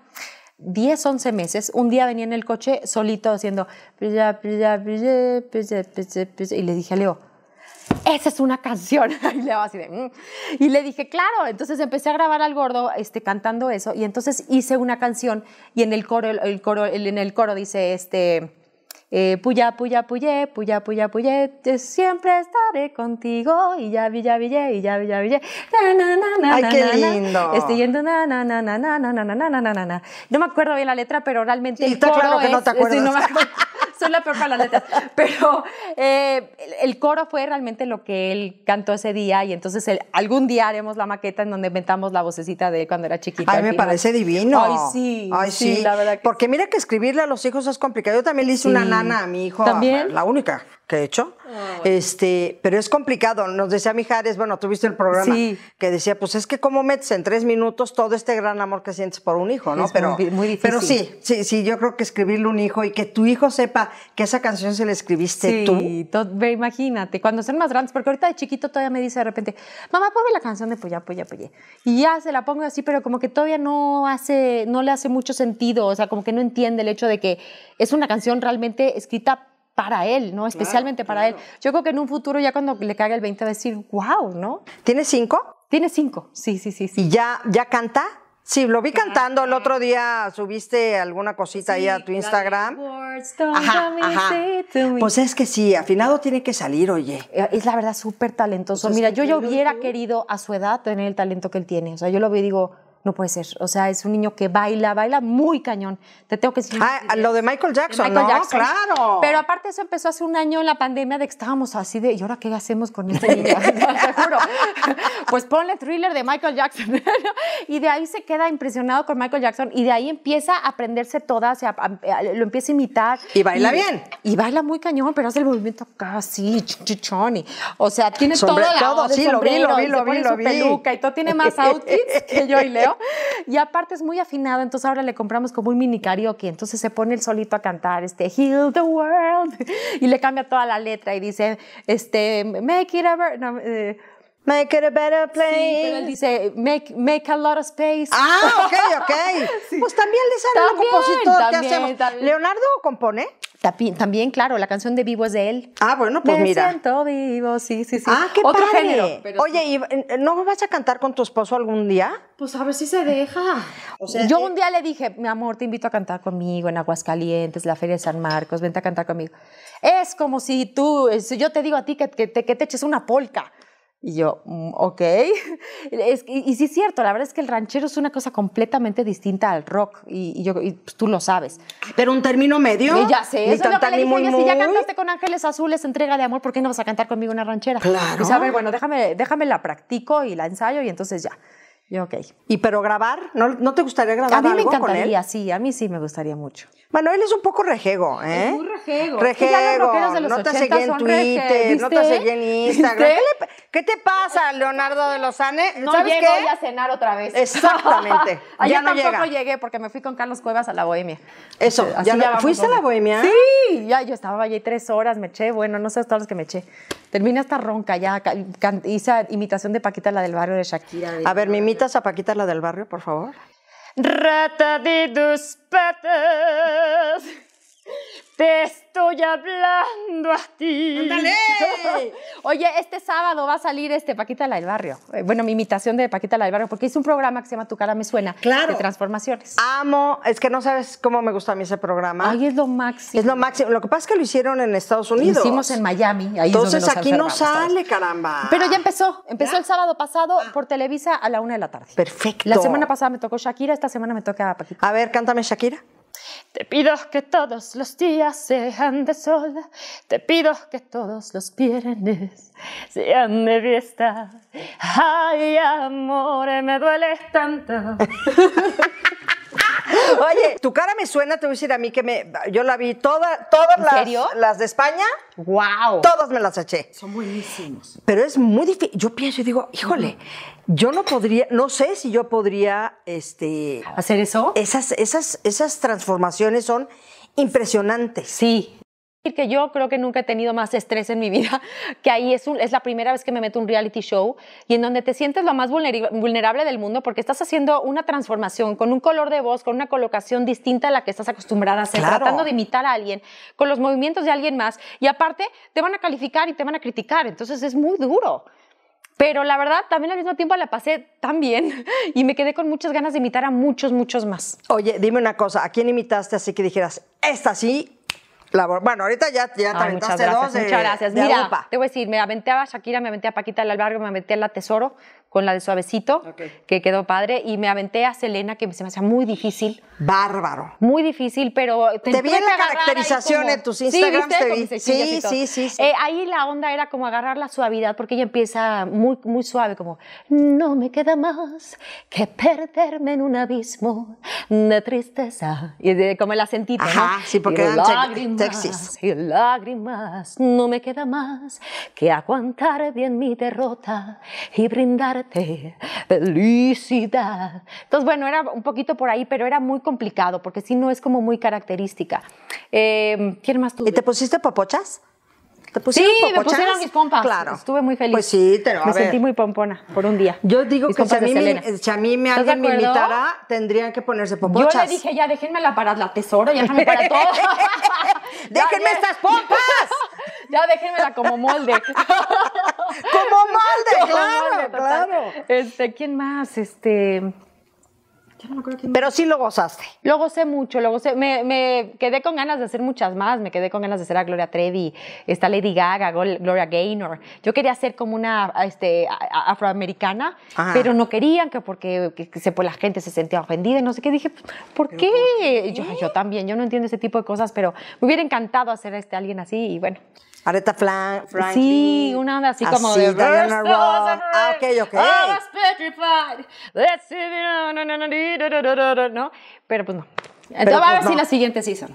10, 11 meses, un día venía en el coche solito haciendo y le dije a Leo, esa es una canción. Y le, así de, mm". y le dije, claro. Entonces empecé a grabar al gordo este, cantando eso. Y entonces hice una canción y en el coro, en el coro dice, este, eh, puya, puya, puye, puya, puya, puye, siempre estaré contigo, y ya, vi, ya, y ya, vi, ya, vi, Na, na, na, na, Ay, na, lindo. Na, estoy yendo na, na, na, na, na, na, na, na, na, No me acuerdo bien la letra, pero realmente. Y claro que no te acuerdas soy la peor para letras. Pero eh, el, coro fue realmente lo que él cantó ese día y entonces algún día haremos la maqueta en donde inventamos la vocecita de él cuando era chiquita. Ay, me parece divino. Ay, sí. Ay, sí. la verdad Porque mira que escribirle a los hijos es complicado. Yo también le hice una nana a mi hijo. ¿También? La única que he hecho. Ah, este, pero es complicado. Nos decía Mijares, bueno, tuviste el programa que decía, pues es que cómo metes en tres minutos todo este gran amor que sientes por un hijo, ¿no? pero, muy, difícil. Pero sí, sí, sí, yo creo que escribirle un hijo y que tu hijo sepa que esa canción se la escribiste tú. Sí, imagínate, cuando sean más grandes, porque ahorita de chiquito todavía me dice de repente, mamá, ponme la canción de Puya Puya, Y ya se la pongo así, pero como que todavía no hace, no le hace mucho sentido, o sea, como que no entiende el hecho de que es una canción realmente escrita para él, ¿no? Especialmente para él. Yo creo que en un futuro ya cuando le caiga el 20 va a decir, wow, ¿no? ¿Tiene cinco? Tiene cinco, sí, sí, sí. sí. ¿Y ya, ya canta? Sí, lo vi cantando el otro día, subiste alguna cosita ahí a tu Instagram. Ajá, ajá. Pues es que sí, afinado tiene que salir, oye. Eh, es la verdad súper talentoso. Pues Mira, yo ya hubiera querido a su edad tener el talento que él tiene. O sea, yo lo vi y digo, no puede ser. O sea, es un niño que baila, baila muy cañón. Te tengo que decir. Ah, lo de Michael Jackson, no, claro. Pero aparte eso empezó hace un año en la pandemia de que estábamos así de, ¿y ahora qué hacemos con este niño? Te juro. Pues ponle thriller de Michael Jackson. y de ahí se queda impresionado con Michael Jackson y de ahí empieza a aprenderse todas, o lo empieza a imitar. Y baila bien. Y baila muy cañón, pero hace el movimiento casi chichoni. O sea, tiene Sombre, todo, sí, lo vi, lo vi, lo vi, lo vi. peluca y todo tiene más outfits que yo y Leo. Y aparte es muy afinado, entonces ahora le compramos como un mini karaoke. Entonces se pone el solito a cantar este Heal the World y le cambia toda la letra y dice este Make it eh, Make it a better place. dice, make, a lot of space. Ah, ok, ok. Pues también le sale un compositor. ¿Leonardo compone? También, claro, la canción de Vivo es de él. Ah, bueno, pues Me mira. vivo, sí, sí, sí. Ah, qué Otro padre. género. Oye, eh, ¿no vas a cantar con tu esposo algún día? Pues a ver si se deja. Yo eh, un día le dije, mi amor, te invito a cantar conmigo en Aguascalientes, la Feria de San Marcos, vente a cantar conmigo. Es como si tú, yo te digo a ti que, que te eches una polca. Y yo, mm, ok. y, sí es cierto, la verdad es que el ranchero es una cosa completamente distinta al rock. Y, pues, tú lo sabes. Pero un término medio. Eh, ya sé, es que si ya cantaste con Ángeles Azules, entrega de amor, ¿por qué no vas a cantar conmigo una ranchera? Claro. a ver, bueno, déjame, déjame la practico y la ensayo y entonces ya. Yo, ok. ¿Y pero grabar? ¿No, ¿No, te gustaría grabar A mí me encantaría, sí, a mí sí me gustaría mucho. Bueno, él es un poco rejego, ¿eh? Es muy rejego. Rejego. los de los no te seguí en Twitter, no te seguí en Instagram. ¿Qué, te pasa, Leonardo de Lozane? No ¿Sabes llego a cenar otra vez. Exactamente. ya no tampoco llegué porque me fui con Carlos Cuevas a la Bohemia. Eso, ya, ¿fuiste a la Bohemia? Sí, ya yo estaba allí tres horas, me eché, bueno, no sé hasta los que me eché. Terminé hasta ronca ya, hice imitación de Paquita, la del barrio de Shakira. a ver, mi ¿Invitas a Paquita la del barrio, por favor? Rata de dos patas. Te estoy hablando a ti. ¡Ándale! Oye, este sábado va a salir este Paquita la del Barrio. Eh, bueno, mi imitación de Paquita la del Barrio, porque hice un programa que se llama Tu cara me suena. Claro. De transformaciones. Amo. Es que no sabes cómo me gusta a mí ese programa. Ay, es lo máximo. Es lo máximo. Lo que pasa es que lo hicieron en Estados Unidos. Lo hicimos en Miami. Ahí Entonces aquí no sale, caramba. Pero ya empezó. Empezó el sábado pasado ah. por Televisa a la una de la tarde. Perfecto. La semana pasada me tocó Shakira, esta semana me toca Paquita. A ver, cántame Shakira. Te pido que todos los días sean de sol, te pido que todos los viernes sean de fiesta. Ay, amor, me duele tanto. Oye, tu cara me suena, te voy a decir a mí que me, yo la vi toda, todas las, las de España. ¡Wow! Todas me las eché. Son buenísimos. Pero es muy difícil. Yo pienso y digo, híjole, yo no podría, no sé si yo podría, este... ¿Hacer eso? Esas, esas, esas transformaciones son impresionantes. Sí que yo creo que nunca he tenido más estrés en mi vida, que ahí es, un, es la primera vez que me meto un reality show y en donde te sientes lo más vulnerable del mundo porque estás haciendo una transformación con un color de voz, con una colocación distinta a la que estás acostumbrada a hacer, tratando de imitar a alguien, con los movimientos de alguien más y aparte te van a calificar y te van a criticar, entonces es muy duro. Pero la verdad, también al mismo tiempo la pasé tan bien y me quedé con muchas ganas de imitar a muchos, muchos más. Oye, dime una cosa, ¿a quién imitaste así que dijeras, esta sí, bueno, ahorita ya, ya te Ay, muchas dos Muchas eh, gracias. Mira, te voy a decir, me aventé a Shakira, me aventé a Paquita del Albargo, me aventé a La Tesoro con la de suavecito, que quedó padre, y me aventé a Selena, que se me hacía muy difícil. Bárbaro. Muy difícil, pero... Te, te vi la caracterización en tus Instagrams. Sí, Sí, sí, sí, eh, ahí la onda era como agarrar la suavidad, porque ella empieza muy, muy suave, como, no me queda más que perderme en un abismo de tristeza. Y de, como el acentito, Ajá, sí, porque y eran lágrimas, y lágrimas, no me queda más que aguantar bien mi derrota y brindar felicidad. Entonces, bueno, era un poquito por ahí, pero era muy complicado porque si no es como muy característica. Em, ¿Quién más tú? ¿Y te pusiste popochas? sí, me pusieron mis pompas. Claro. Estuve muy feliz. Pues sí, pero Me sentí muy pompona por un día. Yo digo que eh, si a, mí me, alguien me invitara, tendrían que ponerse popochas. Yo le dije, ya déjenme la para la tesoro, ya para todo. ¡Déjenme estas pompas! Ya déjenmela como molde. como molde, claro, claro. Este, ¿quién más? Este. Pero sí lo gozaste. Lo gocé mucho, lo gocé. Me, quedé con ganas de hacer muchas más. Me quedé con ganas de hacer a Gloria Trevi, esta Lady Gaga, Gloria Gaynor. Yo quería hacer como una este, afroamericana, pero no querían que porque se, pues, la gente se sentía ofendida y no sé qué. Dije, pues, ¿por qué? Yo, también, yo no entiendo ese tipo de cosas, pero me hubiera encantado hacer a este alguien así y bueno. Areta Sí, una así, como de Ah, ok, ok. I was petrified. Let's no, no, no, no. ¿no? Pero pues no. Entonces a ver si la siguiente season.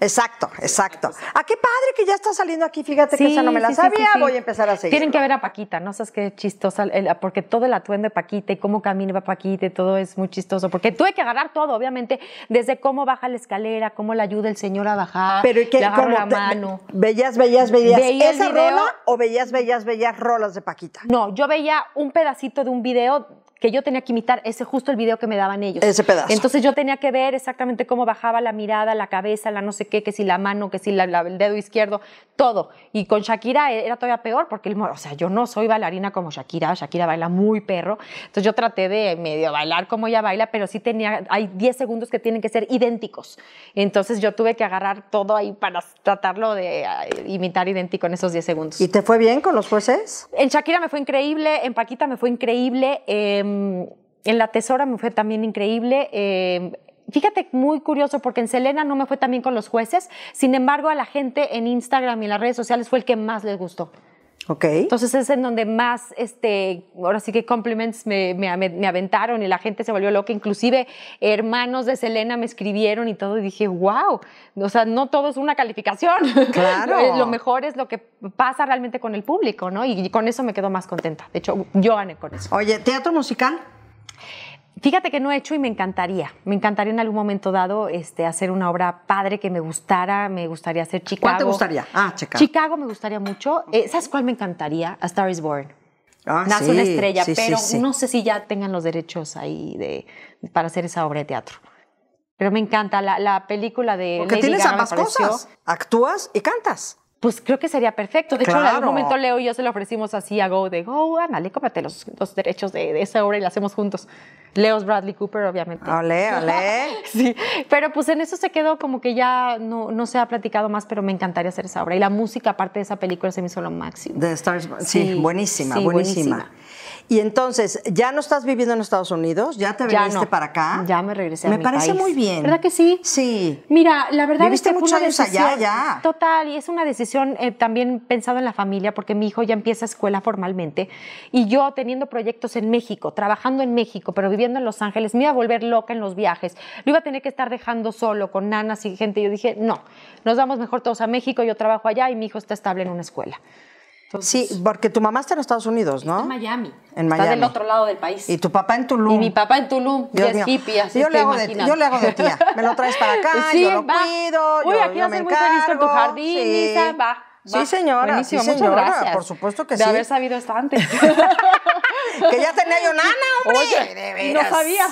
Exacto, exacto. a ah, qué padre que ya está saliendo aquí. Fíjate que esa no me la sabía. Voy a empezar a seguir. Tienen que ver a Paquita, no sabes qué chistosa, porque todo el atuendo de Paquita y cómo camina Paquita todo es muy chistoso. Porque tuve que agarrar todo, obviamente, desde cómo baja la escalera, cómo le ayuda el señor a bajar. Pero que como la mano. Bellas, bellas, bellas. ¿Esa rola o bellas, bellas, bellas rolas de Paquita? No, yo veía un pedacito de un video que yo tenía que imitar ese justo el video que me daban ellos. Ese pedazo. Entonces yo tenía que ver exactamente cómo bajaba la mirada, la cabeza, la no sé qué, que si la mano, que si el dedo izquierdo, todo. Y con Shakira era todavía peor porque, o sea, yo no soy bailarina como Shakira, Shakira baila muy perro. Entonces yo traté de medio bailar como ella baila, pero sí tenía, hay 10 segundos que tienen que ser idénticos. Entonces yo tuve que agarrar todo ahí para tratarlo de eh, imitar idéntico en esos 10 segundos. ¿Y te fue bien con los jueces? En Shakira me fue increíble, en Paquita me fue increíble. Em, Mm, en La Tesora me fue también increíble. Em, fíjate, muy curioso, porque en Selena no me fue también con los jueces, sin embargo a la gente en Instagram y en las redes sociales fue el que más les gustó. Okay. Entonces es en donde más, este, ahora sí que compliments me, aventaron y la gente se volvió loca. Inclusive hermanos de Selena me escribieron y todo y dije, wow, o sea, no todo es una calificación. Claro. lo mejor es lo que pasa realmente con el público, ¿no? Y, con eso me quedo más contenta. De hecho, yo gané con eso. Oye, ¿teatro musical? Fíjate que no he hecho y me encantaría. Me encantaría en algún momento dado este, hacer una obra padre que me gustara. Me gustaría hacer Chicago. ¿Cuál te gustaría? Ah, Chicago. Chicago me gustaría mucho. Eh, ¿Sabes cuál me encantaría? A Star is Born. Ah, Nace una estrella, pero no sé si ya tengan los derechos ahí de, para hacer esa obra de teatro. Pero me encanta la, película de. Porque tienes ambas cosas. Actúas y cantas pues creo que sería perfecto. De hecho, en algún momento Leo y yo se lo ofrecimos así a Go, de Go, ándale, cómprate los, derechos de, esa obra y la hacemos juntos. Leo's Bradley Cooper, obviamente. Ole, ole. sí, pero pues en eso se quedó como que ya no, no se ha platicado más, pero me encantaría hacer esa obra. Y la música, aparte de esa película, se me hizo lo máximo. The Stars, buenísima, sí, buenísima. buenísima. Y entonces, ¿ya no estás viviendo en Estados Unidos? ¿Ya te viniste para acá? Ya me regresé me a mi parece muy bien. ¿Verdad que sí? Sí. Mira, la verdad es que muchos años allá, ya. Total, y es una decisión eh, también pensado en la familia, porque mi hijo ya empieza escuela formalmente, y yo teniendo proyectos en México, trabajando en México, pero viviendo en Los Ángeles, me iba a volver loca en los viajes, lo iba a tener que estar dejando solo con nanas y gente, yo dije, no, nos vamos mejor todos a México, yo trabajo allá y mi hijo está estable en una escuela sí, porque tu mamá está en Estados Unidos, ¿no? en Miami. Está del otro lado del país. Y tu papá en Tulum. Y mi papá en Tulum. Dios y yo, le hago de, yo le hago de tía. Me lo traes para acá, yo lo cuido, Uy, aquí yo a ser muy feliz con tu jardín, va. Sí, señora. sí, Por supuesto que sí. De haber sabido esto antes. que ya tenía yo nana, hombre. Oye, No sabía.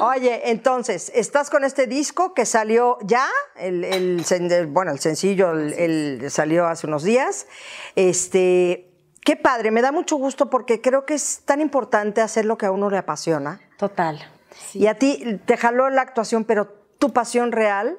Oye, entonces, estás con este disco que salió ya, el, bueno, el sencillo el, salió hace unos días. Este, qué padre, me da mucho gusto porque creo que es tan importante hacer lo que a uno le apasiona. Total. Y a ti te jaló la actuación, pero tu pasión real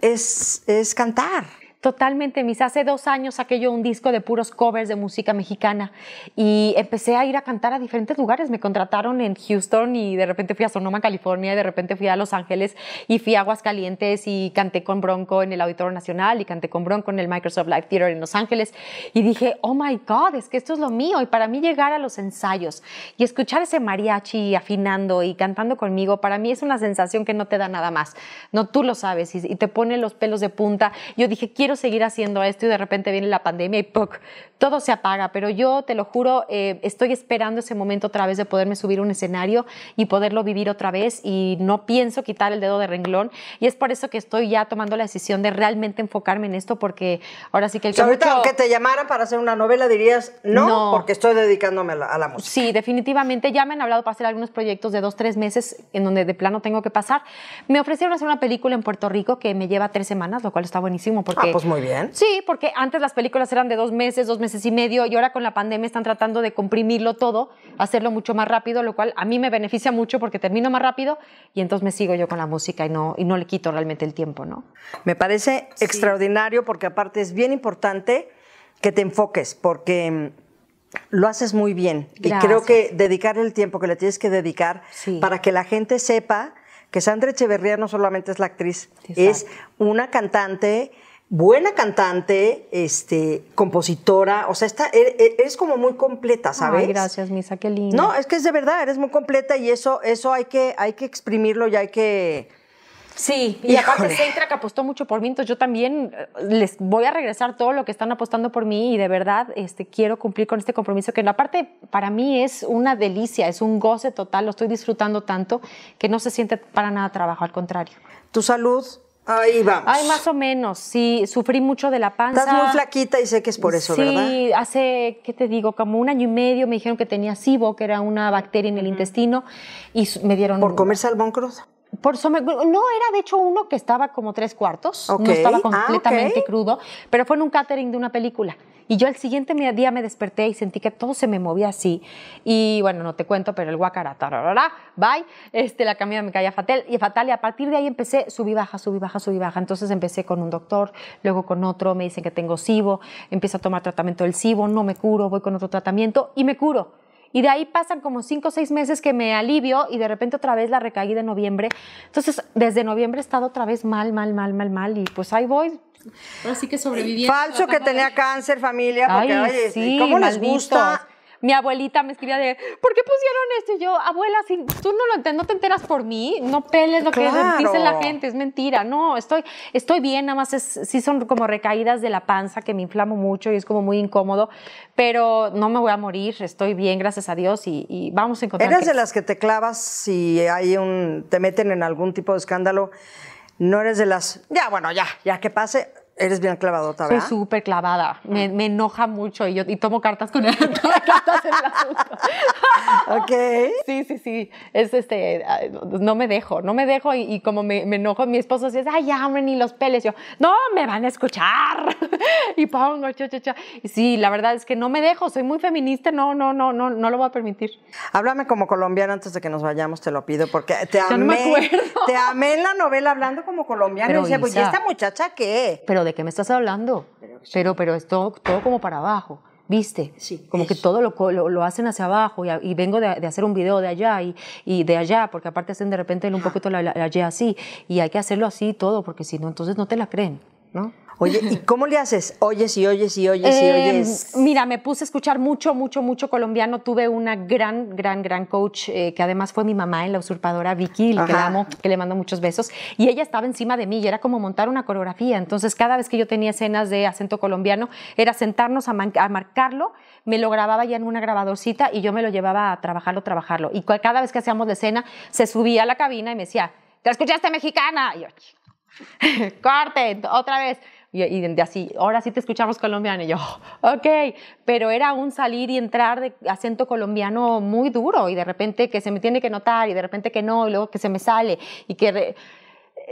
es, es cantar. Totalmente, mis. Hace dos años saqué yo un disco de puros covers de música mexicana y empecé a ir a cantar a diferentes lugares. Me contrataron en Houston y de repente fui a Sonoma, California, de repente fui a Los Ángeles y fui a Aguascalientes y canté con Bronco en el Auditorio Nacional y canté con Bronco en el Microsoft Live Theater en Los Ángeles. Y dije, oh my God, es que esto es lo mío. Y para mí llegar a los ensayos y escuchar ese mariachi afinando y cantando conmigo, para mí es una sensación que no te da nada más. No, tú lo sabes y, y te pone los pelos de punta. Yo dije, quiero seguir haciendo esto y de repente viene la pandemia y todo se apaga, pero yo te lo juro, eh, estoy esperando ese momento otra vez de poderme subir a un escenario y poderlo vivir otra vez y no pienso quitar el dedo de renglón y es por eso que estoy ya tomando la decisión de realmente enfocarme en esto porque ahora sí que... El que ahorita aunque te llamaran para hacer una novela dirías no, porque estoy dedicándome a la, música. Sí, definitivamente ya me han hablado para hacer algunos proyectos de dos, tres meses en donde de plano tengo que pasar. Me ofrecieron hacer una película en Puerto Rico que me lleva tres semanas, lo cual está buenísimo porque ah, muy bien. Sí, porque antes las películas eran de dos meses, dos meses y medio, y ahora con la pandemia están tratando de comprimirlo todo, hacerlo mucho más rápido, lo cual a mí me beneficia mucho porque termino más rápido y entonces me sigo yo con la música y no, y no le quito realmente el tiempo, ¿no? Me parece extraordinario porque aparte es bien importante que te enfoques, porque mm, lo haces muy bien. Y creo que dedicar el tiempo que le tienes que dedicar para que la gente sepa que Sandra Echeverría no solamente es la actriz, es una cantante buena cantante, este, compositora, o sea, está, eres e, como muy completa, ¿sabes? Ay, gracias, Misa, qué No, es que es de verdad, eres muy completa y eso, eso hay que, hay que exprimirlo y hay que. Sí, y aparte Centra que apostó mucho por mí, entonces yo también eh, les voy a regresar todo lo que están apostando por mí y de verdad este, quiero cumplir con este compromiso que parte para mí es una delicia, es un goce total, lo estoy disfrutando tanto que no se siente para nada trabajo, al contrario. Tu salud, Ahí vamos. Ay, más o menos. Sí, sufrí mucho de la panza. Estás muy flaquita y sé que es por eso, ¿verdad? Sí, hace, ¿qué te digo? Como un año y medio me dijeron que tenía SIBO, que era una bacteria en el intestino, y me dieron. ¿Por comer salmón crudo? Por no, era de hecho uno que estaba como tres cuartos, no estaba ah, completamente crudo, pero fue en un catering de una película. Y yo al siguiente día me desperté y sentí que todo se me movía así. Y bueno, no te cuento, pero el guacara, bye. Este, la camioneta me caía fatal y, fatal. y a partir de ahí empecé, subí, baja, subí, baja, subí, baja. Entonces empecé con un doctor, luego con otro, me dicen que tengo SIBO, empiezo a tomar tratamiento del SIBO, no me curo, voy con otro tratamiento y me curo y de ahí pasan como cinco o seis meses que me alivio y de repente otra vez la recaí de noviembre. Entonces, desde noviembre he estado otra vez mal, mal, mal, mal, mal y pues ahí voy. Así que sobreviviendo. Falso que tenía cáncer, familia, porque Ay, sí, ¿cómo les gusta mi abuelita me escribía de, ¿por qué pusieron esto? Y yo, abuela, si tú no lo no te enteras por mí, no peles lo que dice la gente, es mentira. No, estoy, estoy bien, nada más sí son como recaídas de la panza que me inflamo mucho y es como muy incómodo, pero no me voy a morir, estoy bien, gracias a Dios y, vamos a encontrar. eres de las que te clavas si hay un, te meten en algún tipo de escándalo? No eres de las, ya, bueno, ya, ya que pase Eres bien clavado ¿verdad? Soy súper clavada. Ah. Me, enoja mucho y, yo, y tomo cartas con él. cartas en el asunto. ok. Sí, sí, sí. Es este, ah, no me dejo, no me dejo y, como me, enojo, mi esposo dice, ay, ya, hombre, ni los peles. Yo, no, me van a escuchar. y pongo, cha, cha, cha. Y sí, la verdad es que no me dejo, soy muy feminista, no, no, no, no, no lo voy a permitir. Háblame como colombiana antes de que nos vayamos, te lo pido, porque te amé. Te amé en la novela hablando como colombiana. y decía pues, ¿y esta muchacha qué? Pero ¿de qué me estás hablando? Pero, pero, es todo, como para abajo. ¿viste? Sí, como que todo lo, lo, hacen hacia abajo y, vengo de, hacer un video de allá y, de allá, porque aparte hacen de repente un poquito la, la, así y hay que hacerlo así todo, porque si no, entonces no te la creen, ¿no? Oye, ¿y cómo le haces? Oyes y oyes y oyes y em, oyes. Mira, me puse a escuchar mucho, mucho, mucho colombiano. Tuve una gran, gran, gran coach eh, que además fue mi mamá en La Usurpadora, Vicky, que amo, que le mando muchos besos. Y ella estaba encima de mí y era como montar una coreografía. Entonces, cada vez que yo tenía escenas de acento colombiano, era sentarnos a, marcarlo, me lo grababa ya en una grabadorcita y yo me lo llevaba a trabajarlo, trabajarlo. Y cada vez que hacíamos de escena, se subía a la cabina y me decía, ¿te escuchaste mexicana? Y yo, corten, otra vez. Y, de así, ahora sí te escuchamos colombiano. Y yo, ok, pero era un salir y entrar de acento colombiano muy duro y de repente que se me tiene que notar y de repente que no, y luego que se me sale y que...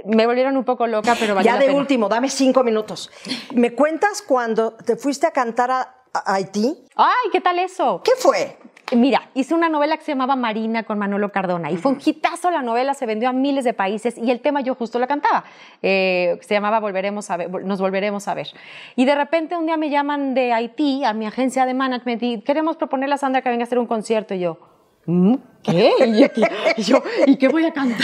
me volvieron un poco loca, pero Ya de último, dame cinco minutos. ¿Me cuentas cuando te fuiste a cantar a, a Haití? ¡Ay, qué tal eso! ¿Qué fue? Mira, hice una novela que se llamaba Marina con Manolo Cardona y fue un hitazo la novela, se vendió a miles de países y el tema yo justo la cantaba. Eh, se llamaba Volveremos a ver, Nos Volveremos a Ver. Y de repente un día me llaman de Haití a mi agencia de management y queremos proponerle a Sandra que venga a hacer un concierto y yo. ¿Mm? ¿Qué? ¿Y, yo, ¿y qué voy a cantar?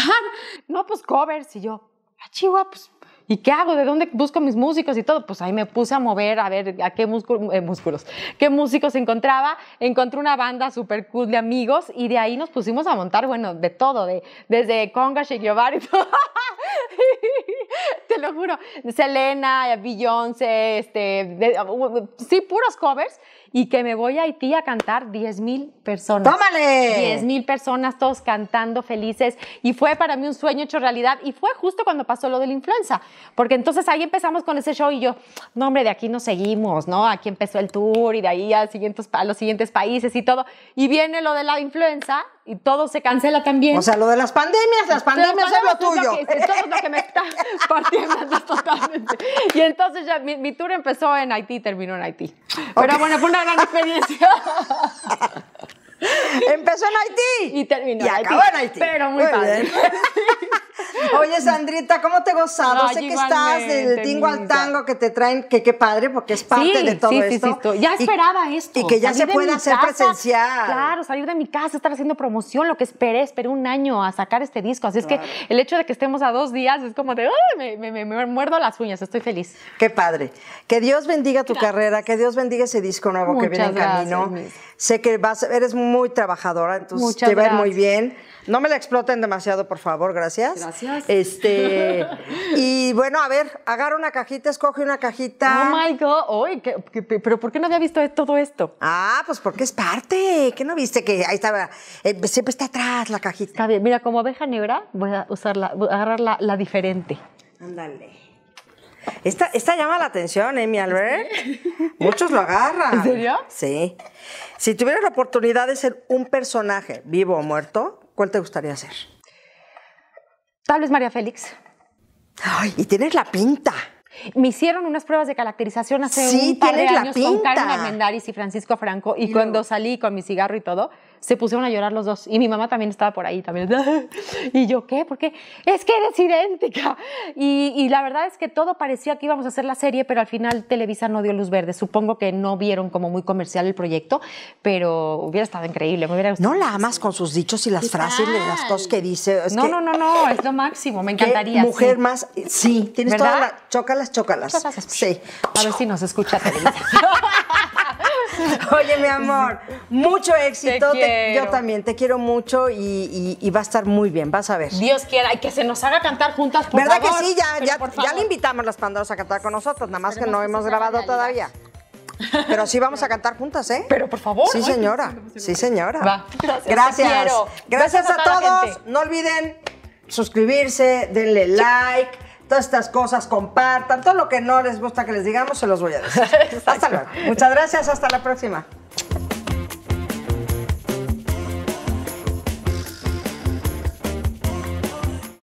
No, pues covers. Y yo, ah, chihuahua, pues ¿Y qué hago? ¿De dónde busco mis músicos y todo? Pues ahí me puse a mover a ver a qué músculo, eh, músculos, qué músicos encontraba. Encontré una banda súper cool de amigos y de ahí nos pusimos a montar, bueno, de todo, de, desde conga, shake y te lo juro. Selena, Beyoncé, este, uh, uh, sí, puros covers y que me voy a Haití a cantar 10.000 personas. ¡Tómale! mil personas, todos cantando felices. Y fue para mí un sueño hecho realidad. Y fue justo cuando pasó lo de la influenza. Porque entonces ahí empezamos con ese show y yo, no, hombre, de aquí nos seguimos, ¿no? Aquí empezó el tour y de ahí a, siguientes, a los siguientes países y todo. Y viene lo de la influenza y todo se cancela también. O sea, lo de las pandemias, las pandemias es lo tuyo. Es lo que, es lo que me está partiendo totalmente. Y entonces ya mi, tour empezó en Haití, y terminó en Haití. Pero bueno, fue una gran experiencia. Empezó en Haití. Y terminó en, Haití, Pero muy, padre. Oye, Sandrita, ¿cómo te gozado? sé que estás del tingo al tango que te traen, que qué padre, porque es parte de todo esto. ya esperaba esto. Y que ya se pueda hacer presencial. Claro, salir de mi casa, estar haciendo promoción, lo que esperé, esperé un año a sacar este disco. Así es que el hecho de que estemos a dos días es como de, me, muerdo las uñas, estoy feliz. Qué padre. Que Dios bendiga tu carrera, que Dios bendiga ese disco nuevo que viene en camino. Sé que vas, eres muy muy trabajadora, entonces te va a muy bien. No me la exploten demasiado, por favor, gracias. Gracias. Este, y bueno, a ver, agarra una cajita, escoge una cajita. Oh my God, pero ¿por qué no había visto todo esto? Ah, pues porque es parte. ¿Qué no viste? Que ahí estaba, eh, pues siempre está atrás la cajita. Está bien, mira, como abeja negra, voy a usar agarrar la, la diferente. Ándale. Esta, llama la atención, Amy ¿eh, Albert. Muchos lo agarran. ¿En serio? Sí. Si tuvieras la oportunidad de ser un personaje, vivo o muerto, ¿cuál te gustaría ser? Tal vez María Félix. Ay, y tienes la pinta. Me hicieron unas pruebas de caracterización hace un par de años la pinta. con Carmen y Francisco Franco y cuando salí con mi cigarro y todo, se pusieron a llorar los dos. Y mi mamá también estaba por ahí también. y yo, ¿qué? porque Es que eres idéntica. Y, y, la verdad es que todo parecía que íbamos a hacer la serie, pero al final Televisa no dio luz verde. Supongo que no vieron como muy comercial el proyecto, pero hubiera estado increíble. Me hubiera gustado. No la amas con sus dichos y las frases, y las cosas que dice. no, no, no, no, es lo máximo. Me encantaría. Mujer más, sí, tienes ¿verdad? choca las. Chócalas, chócalas. Sí. A ver si nos escucha Televisa. Oye, mi amor, mucho éxito. yo también te quiero mucho y, va a estar muy bien, vas a ver. Dios quiera, y que se nos haga cantar juntas, por ¿Verdad que sí? Ya, le invitamos las pandoras a cantar con nosotros, nada más que no hemos grabado todavía. Pero sí vamos a cantar juntas, ¿eh? Pero por favor. Sí, señora. Sí, señora. Va. Gracias. Gracias. a todos. No olviden suscribirse, denle like todas estas cosas, compartan, todo lo que no les gusta que les digamos, se los voy a decir. hasta luego. Muchas gracias, hasta la próxima.